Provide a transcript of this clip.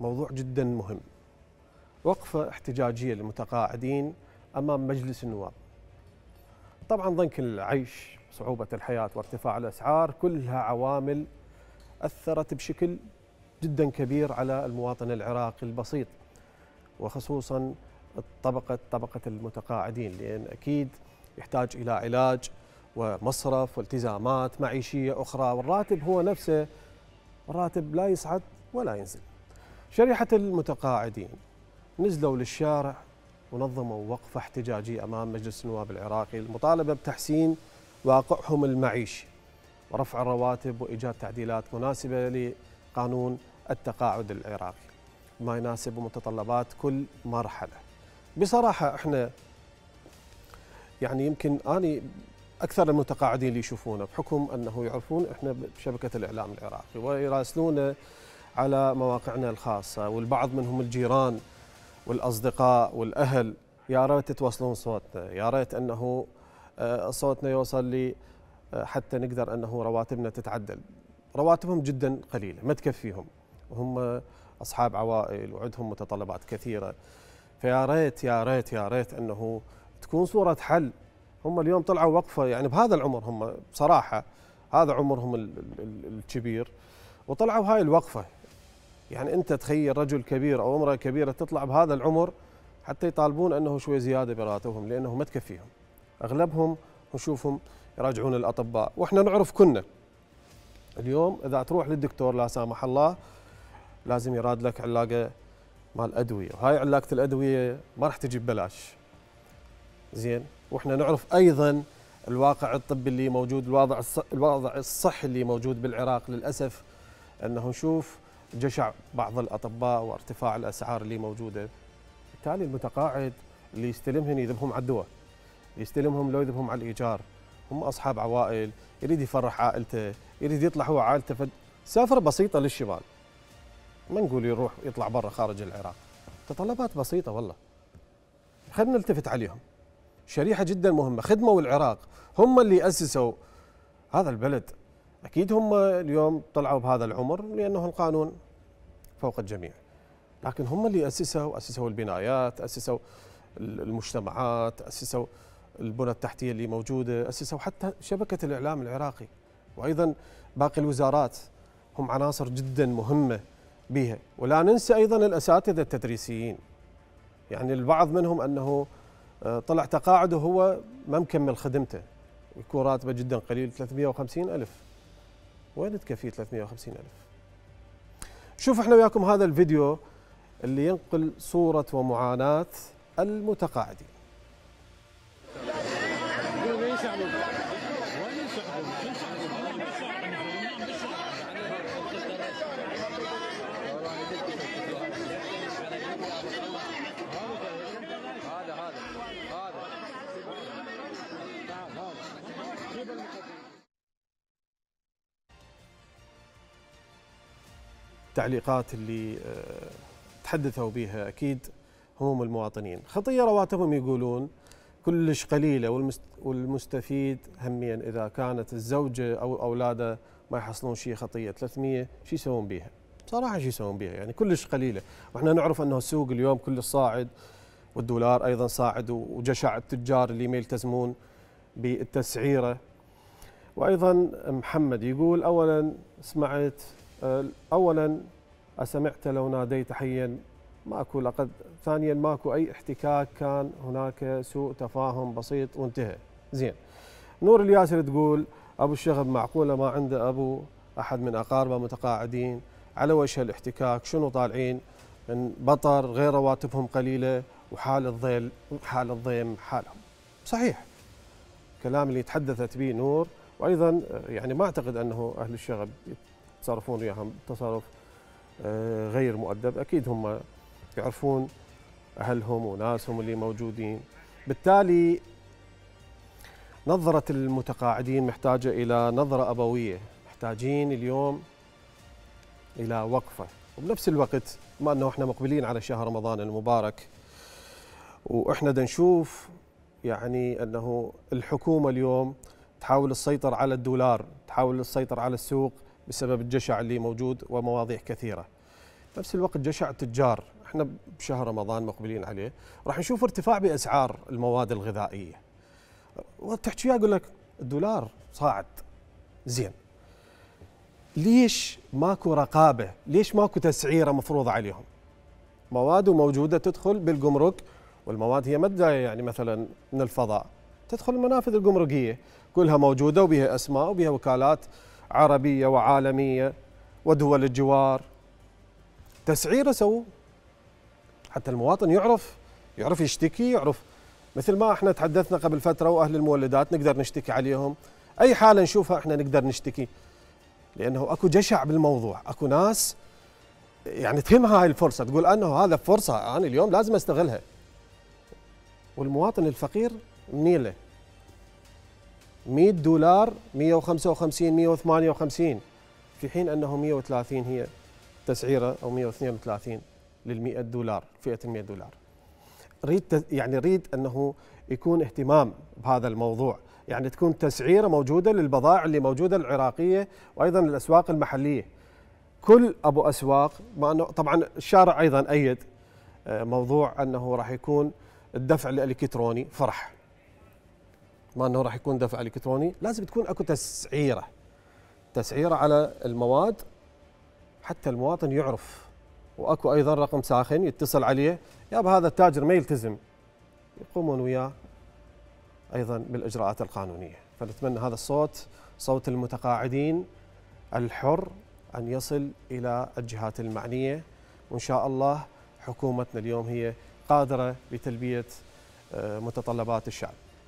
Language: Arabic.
موضوع جدا مهم وقفة احتجاجية للمتقاعدين أمام مجلس النواب طبعا ضنك العيش صعوبة الحياة وارتفاع الأسعار كلها عوامل أثرت بشكل جدا كبير على المواطن العراقي البسيط وخصوصا الطبقة طبقة المتقاعدين لأن أكيد يحتاج إلى علاج ومصرف والتزامات معيشية أخرى والراتب هو نفسه الراتب لا يصعد ولا ينزل شريحة المتقاعدين نزلوا للشارع ونظموا وقفة احتجاجية أمام مجلس النواب العراقي المطالبة بتحسين واقعهم المعيشي ورفع الرواتب وإيجاد تعديلات مناسبة لقانون التقاعد العراقي ما يناسب متطلبات كل مرحلة بصراحة احنا يعني يمكن أني أكثر المتقاعدين اللي يشوفونا بحكم أنه يعرفون احنا بشبكة الإعلام العراقي ويراسلونا على مواقعنا الخاصة والبعض منهم الجيران والأصدقاء والأهل يا ريت توصلون صوتنا يا ريت أنه آه، صوتنا يوصل لي آه، حتى نقدر أنه رواتبنا تتعدل رواتبهم جدا قليلة ما تكفيهم وهم أصحاب عوائل وعندهم متطلبات كثيرة فيا ريت يا ريت يا ريت أنه تكون صورة حل هم اليوم طلعوا وقفة يعني بهذا العمر هم بصراحة هذا عمرهم الكبير وطلعوا هاي الوقفة يعني انت تخيل رجل كبير او امراه كبيره تطلع بهذا العمر حتى يطالبون انه شوي زياده براتبهم لانه ما تكفيهم اغلبهم نشوفهم يراجعون الاطباء واحنا نعرف كنا اليوم اذا تروح للدكتور لا سامح الله لازم يراد لك علاقه مال ادويه وهاي علاقه الادويه ما راح تجي ببلاش زين واحنا نعرف ايضا الواقع الطبي اللي موجود الوضع الوضع الصحي اللي موجود بالعراق للاسف انه نشوف جشع بعض الاطباء وارتفاع الاسعار اللي موجوده بالتالي المتقاعد اللي يستلمهم يذبهم على الدواء يستلمهم لو يذبهم على الايجار هم اصحاب عوائل يريد يفرح عائلته يريد يطلع هو عائلته فد... سافر بسيطه للشمال ما نقول يروح يطلع برا خارج العراق تطلبات بسيطه والله خلينا نلتفت عليهم شريحه جدا مهمه خدموا العراق هم اللي اسسوا هذا البلد اكيد هم اليوم طلعوا بهذا العمر لانه القانون فوق الجميع لكن هم اللي أسسوا أسسوا البنايات أسسوا المجتمعات أسسوا البنى التحتية اللي موجودة أسسوا حتى شبكة الإعلام العراقي وأيضا باقي الوزارات هم عناصر جدا مهمة بها ولا ننسى أيضا الأساتذة التدريسيين يعني البعض منهم أنه آه، طلع تقاعد وهو ما مكمل خدمته يكون راتبه جدا قليل 350 ألف وين تكفيه 350 ألف شوف احنا وياكم هذا الفيديو اللي ينقل صورة ومعاناة المتقاعدين التعليقات اللي آه، تحدثوا بها أكيد هموم المواطنين خطية رواتبهم يقولون كلش قليلة والمستفيد هميا إذا كانت الزوجة أو أولاده ما يحصلون شيء خطية 300 شو يسوون بها بصراحة شو يسوون بها يعني كلش قليلة وإحنا نعرف أنه السوق اليوم كلش صاعد والدولار أيضا صاعد وجشع التجار اللي ما يلتزمون بالتسعيرة وأيضا محمد يقول أولا سمعت أه، أولا أسمعت لو ناديت حيا ماكو لقد ثانيا ماكو أي احتكاك كان هناك سوء تفاهم بسيط وانتهى زين نور الياسر تقول أبو الشغب معقولة ما عنده أبو أحد من أقاربه متقاعدين على وجه الاحتكاك شنو طالعين من بطر غير رواتبهم قليلة وحال الظل حال الضيم حالهم صحيح الكلام اللي تحدثت به نور وايضا يعني ما اعتقد انه اهل الشغب يتصرفون وياهم تصرف آه، غير مؤدب اكيد هم يعرفون اهلهم وناسهم اللي موجودين بالتالي نظره المتقاعدين محتاجه الى نظره ابويه محتاجين اليوم الى وقفه وبنفس الوقت بما انه احنا مقبلين على شهر رمضان المبارك واحنا نشوف يعني انه الحكومه اليوم تحاول تسيطر على الدولار تحاول تسيطر على السوق بسبب الجشع اللي موجود ومواضيع كثيرة نفس الوقت جشع التجار احنا بشهر رمضان مقبلين عليه راح نشوف ارتفاع بأسعار المواد الغذائية وتحكي أقول لك الدولار صاعد زين ليش ماكو رقابة ليش ماكو تسعيرة مفروضة عليهم مواد موجودة تدخل بالجمرك والمواد هي مادة يعني مثلا من الفضاء تدخل المنافذ الجمركية كلها موجودة وبها أسماء وبها وكالات عربية وعالمية ودول الجوار تسعيره سووه حتى المواطن يعرف يعرف يشتكي يعرف مثل ما احنا تحدثنا قبل فتره واهل المولدات نقدر نشتكي عليهم اي حاله نشوفها احنا نقدر نشتكي لانه اكو جشع بالموضوع اكو ناس يعني تهم هاي الفرصه تقول انه هذا فرصه انا اليوم لازم استغلها والمواطن الفقير منيله 100 دولار 155 158 في حين انه 130 هي تسعيره او 132 لل 100 دولار فئه ال 100 دولار. ريد يعني ريد انه يكون اهتمام بهذا الموضوع، يعني تكون تسعيره موجوده للبضائع اللي موجوده العراقيه وايضا الاسواق المحليه. كل ابو اسواق مع انه طبعا الشارع ايضا ايد آه، موضوع انه راح يكون الدفع الالكتروني فرح ما انه راح يكون دفع الكتروني لازم تكون اكو تسعيره تسعيره على المواد حتى المواطن يعرف واكو ايضا رقم ساخن يتصل عليه يا هذا التاجر ما يلتزم يقومون وياه ايضا بالاجراءات القانونيه فنتمنى هذا الصوت صوت المتقاعدين الحر ان يصل الى الجهات المعنيه وان شاء الله حكومتنا اليوم هي قادره لتلبيه آه، متطلبات الشعب